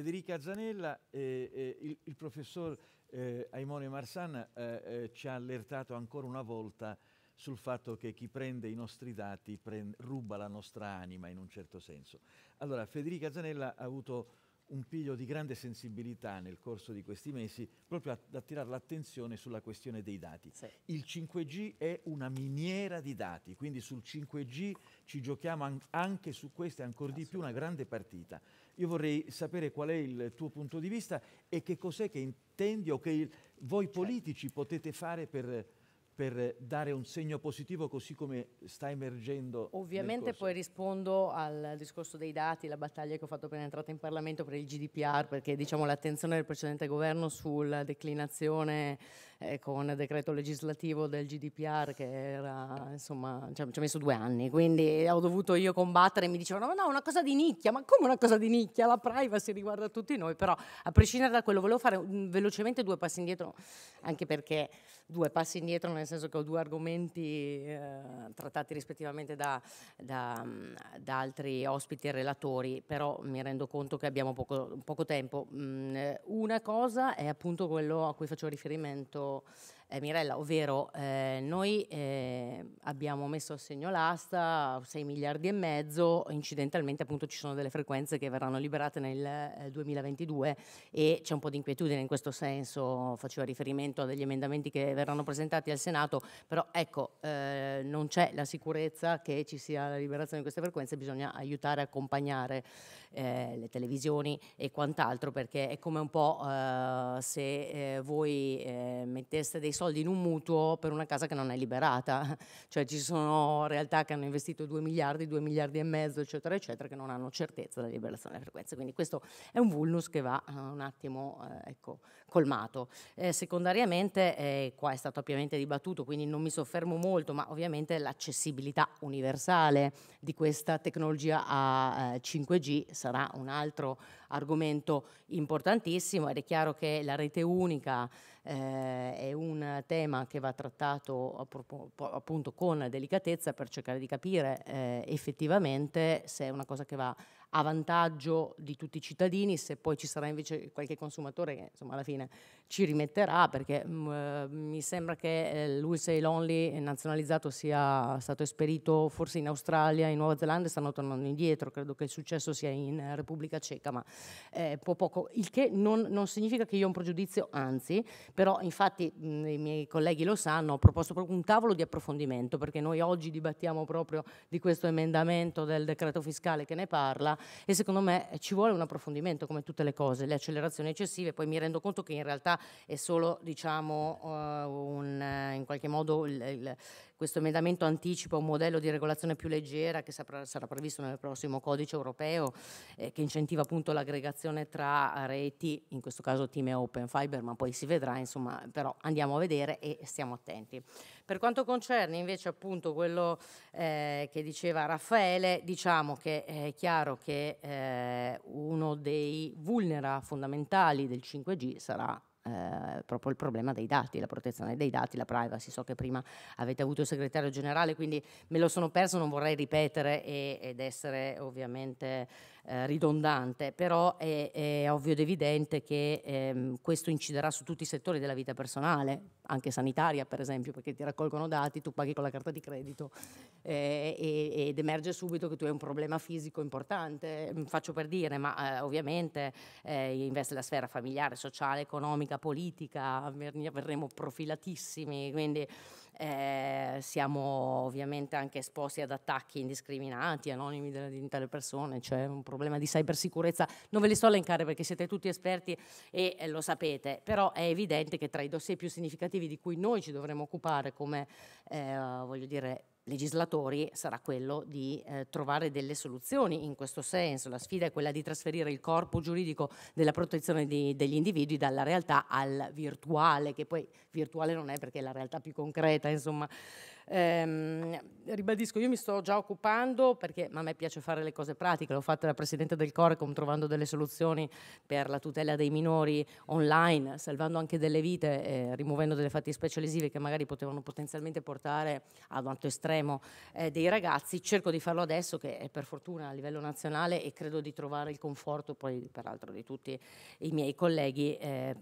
Federica Zanella e, eh, e eh, il, il, professor eh, Aimone Marsan eh, eh, ci ha allertato ancora una volta sul fatto che chi prende i nostri dati prende, ruba la nostra anima in un certo senso. Allora, Federica Zanella ha avuto un piglio di grande sensibilità nel corso di questi mesi proprio ad attirare l'attenzione sulla questione dei dati. Sì. Il 5G è una miniera di dati, quindi sul 5G ci giochiamo anche su questo e ancora di più una grande partita. Io vorrei sapere qual è il tuo punto di vista e che cos'è che intendi o che voi certo. politici potete fare per per dare un segno positivo così come sta emergendo. Ovviamente poi rispondo al discorso dei dati, la battaglia che ho fatto appena entrata in Parlamento per il GDPR, perché diciamo, l'attenzione del precedente governo sulla declinazione eh, con il decreto legislativo del GDPR che era, insomma, ci ha, messo due anni, quindi ho dovuto io combattere, e mi dicevano ma no, una cosa di nicchia, ma come una cosa di nicchia? La privacy riguarda tutti noi, però a prescindere da quello volevo fare mm, velocemente due passi indietro, anche perché due passi indietro nel senso che ho due argomenti eh, trattati rispettivamente da, da, mm, da, altri ospiti e relatori, però mi rendo conto che abbiamo poco, poco tempo. Mm, eh, una cosa è appunto quello a cui faccio riferimento と eh, Mirella, ovvero eh, noi eh, abbiamo messo a segno l'asta 6 miliardi e mezzo, incidentalmente appunto ci sono delle frequenze che verranno liberate nel 2022 eh, e c'è un po' di inquietudine in questo senso, faceva riferimento a degli emendamenti che verranno presentati al Senato, però ecco eh, non c'è la sicurezza che ci sia la liberazione di queste frequenze, bisogna aiutare a accompagnare eh, le televisioni e quant'altro perché è come un po' se voi metteste dei soldi in un mutuo per una casa che non è liberata, cioè ci sono realtà che hanno investito 2 miliardi, 2 miliardi e mezzo, eccetera, eccetera, che non hanno certezza della liberazione delle frequenze. Quindi questo è un vulnus che va eh, un attimo eh, ecco, colmato. Eh, secondariamente, eh, qua è stato ampiamente dibattuto, quindi non mi soffermo molto, ma ovviamente l'accessibilità universale di questa tecnologia a 5G eh, sarà un altro argomento importantissimo ed è chiaro che la rete unica eh, è un tema che va trattato appunto con delicatezza per cercare di capire eh, effettivamente se è una cosa che va a vantaggio di tutti i cittadini, se poi ci sarà invece qualche consumatore che insomma, alla fine ci rimetterà, perché mh, mm, eh, mi sembra che eh, l'Ulsale Only nazionalizzato sia stato esperito forse in Australia, in Nuova Zelanda stanno tornando indietro, credo che il successo sia in Repubblica Ceca, ma eh, po poco, il che non, non, significa che io ho un pregiudizio, anzi, però infatti mh, mm, i miei colleghi lo sanno, ho proposto proprio un tavolo di approfondimento, perché noi oggi dibattiamo proprio di questo emendamento del decreto fiscale che ne parla, e secondo me eh, ci vuole un approfondimento come tutte le cose, le accelerazioni eccessive, poi mi rendo conto che in realtà è solo diciamo uh, un, eh, in qualche modo il, il, questo emendamento anticipa un modello di regolazione più leggera che saprà, sarà previsto nel prossimo codice europeo eh, che incentiva appunto l'aggregazione tra reti, in questo caso team e open fiber, ma poi si vedrà, insomma, però andiamo a vedere e stiamo attenti. Per quanto concerne invece appunto quello eh, che diceva Raffaele, diciamo che è chiaro che eh, uno dei vulnera fondamentali del 5G sarà eh, proprio il problema dei dati, la protezione dei dati, la privacy. So che prima avete avuto il segretario generale, quindi me lo sono perso, non vorrei ripetere e, ed essere ovviamente eh, ridondante, però è, è, ovvio ed evidente che ehm, questo inciderà su tutti i settori della vita personale, anche sanitaria per esempio, perché ti raccolgono dati, tu paghi con la carta di credito eh, e, ed emerge subito che tu hai un problema fisico importante, mm, faccio per dire, ma eh, ovviamente eh, investe la sfera familiare, sociale, economica, politica, verremo profilatissimi, quindi... Eh, siamo ovviamente anche esposti ad attacchi indiscriminati, anonimi delle, di tale persone, cioè un problema problema di cybersicurezza, non ve li sto a elencare perché siete tutti esperti e eh, lo sapete, però è evidente che tra i dossier più significativi di cui noi ci dovremmo occupare come, eh, voglio dire, legislatori sarà quello di eh, trovare delle soluzioni in questo senso. La sfida è quella di trasferire il corpo giuridico della protezione di, degli individui dalla realtà al virtuale, che poi virtuale non è perché è la realtà più concreta, insomma. Ehm, ribadisco, io mi sto già occupando perché a me piace fare le cose pratiche, l'ho fatta da Presidente del Corecom trovando delle soluzioni per la tutela dei minori online, salvando anche delle vite, eh, rimuovendo delle fattispecie lesive che magari potevano potenzialmente portare ad un atto estremo Sanremo eh, dei ragazzi, cerco di farlo adesso che è per fortuna a livello nazionale e credo di trovare il conforto poi peraltro di tutti i miei colleghi, eh,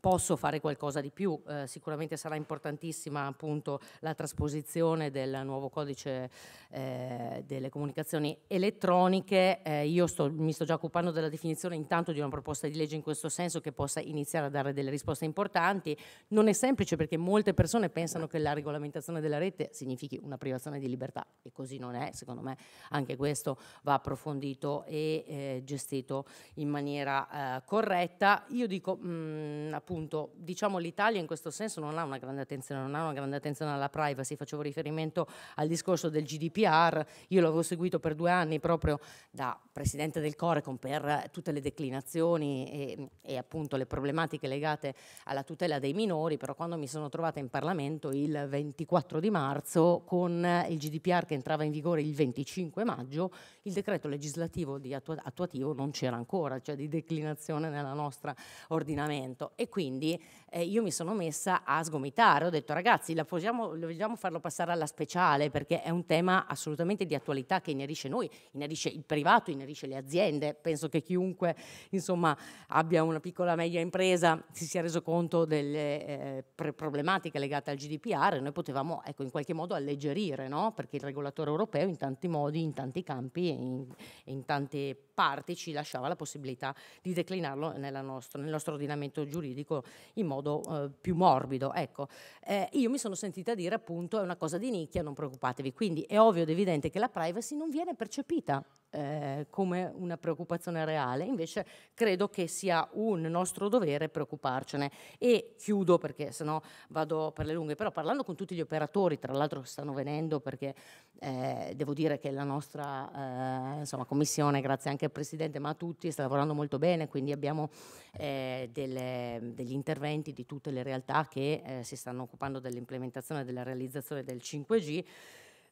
posso fare qualcosa di più, eh, sicuramente sarà importantissima appunto la trasposizione del nuovo codice eh, delle comunicazioni elettroniche, eh, io sto, mi sto già occupando della definizione intanto di una proposta di legge in questo senso che possa iniziare a dare delle risposte importanti, non è semplice perché molte persone pensano che la regolamentazione della rete significhi una privazione di libertà e così non è, secondo me anche questo va approfondito e eh, gestito in maniera eh, corretta. Io dico mh, mm, appunto, diciamo l'Italia in questo senso non ha una grande attenzione, non ha una grande attenzione alla privacy, facevo riferimento al discorso del GDPR, io l'avevo seguito per due anni proprio da presidente del Corecom per tutte le declinazioni e, e appunto le problematiche legate alla tutela dei minori, però quando mi sono trovata in Parlamento il 24 di marzo con con il GDPR che entrava in vigore il 25 maggio, il decreto legislativo attu attuativo non c'era ancora, cioè di declinazione nel nostro ordinamento e quindi eh, io mi sono messa a sgomitare, ho detto ragazzi, la possiamo, lo vogliamo farlo passare alla speciale perché è un tema assolutamente di attualità che inerisce noi, inerisce il privato, inerisce le aziende, penso che chiunque insomma, abbia una piccola media impresa si sia reso conto delle eh, problematiche legate al GDPR, e noi potevamo ecco, in qualche modo alleggerire, no? perché il regolatore europeo in tanti modi, in tanti campi e in, in tante parti ci lasciava la possibilità di declinarlo nostro, nel nostro ordinamento giuridico in modo modo eh, più morbido. Ecco, eh, io mi sono sentita dire appunto è una cosa di nicchia, non preoccupatevi. Quindi è ovvio ed evidente che la privacy non viene percepita eh, come una preoccupazione reale, invece credo che sia un nostro dovere preoccuparcene. E chiudo perché sennò vado per le lunghe, però parlando con tutti gli operatori, tra l'altro che stanno venendo perché eh, devo dire che la nostra eh, insomma, commissione, grazie anche al Presidente, ma a tutti, sta lavorando molto bene, quindi abbiamo eh, delle, degli interventi di tutte le realtà che eh, si stanno occupando dell'implementazione e della realizzazione del 5G.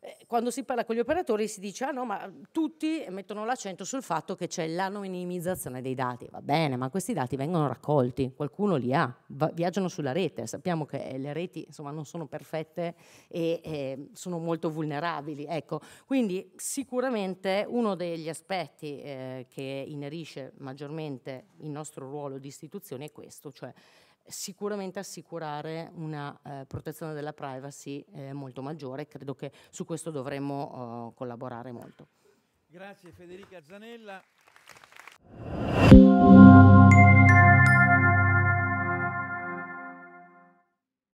Eh, quando si parla con gli operatori si dice, ah no, ma tutti mettono l'accento sul fatto che c'è l'anonimizzazione dei dati. Va bene, ma questi dati vengono raccolti, qualcuno li ha, viaggiano sulla rete, sappiamo che eh, le reti insomma, non sono perfette e, e eh, sono molto vulnerabili. Ecco, quindi sicuramente uno degli aspetti eh, che inerisce maggiormente il nostro ruolo di istituzione è questo, cioè sicuramente assicurare una eh, protezione della privacy eh, molto maggiore e credo che su questo dovremmo eh, collaborare molto. Grazie Federica Zanella.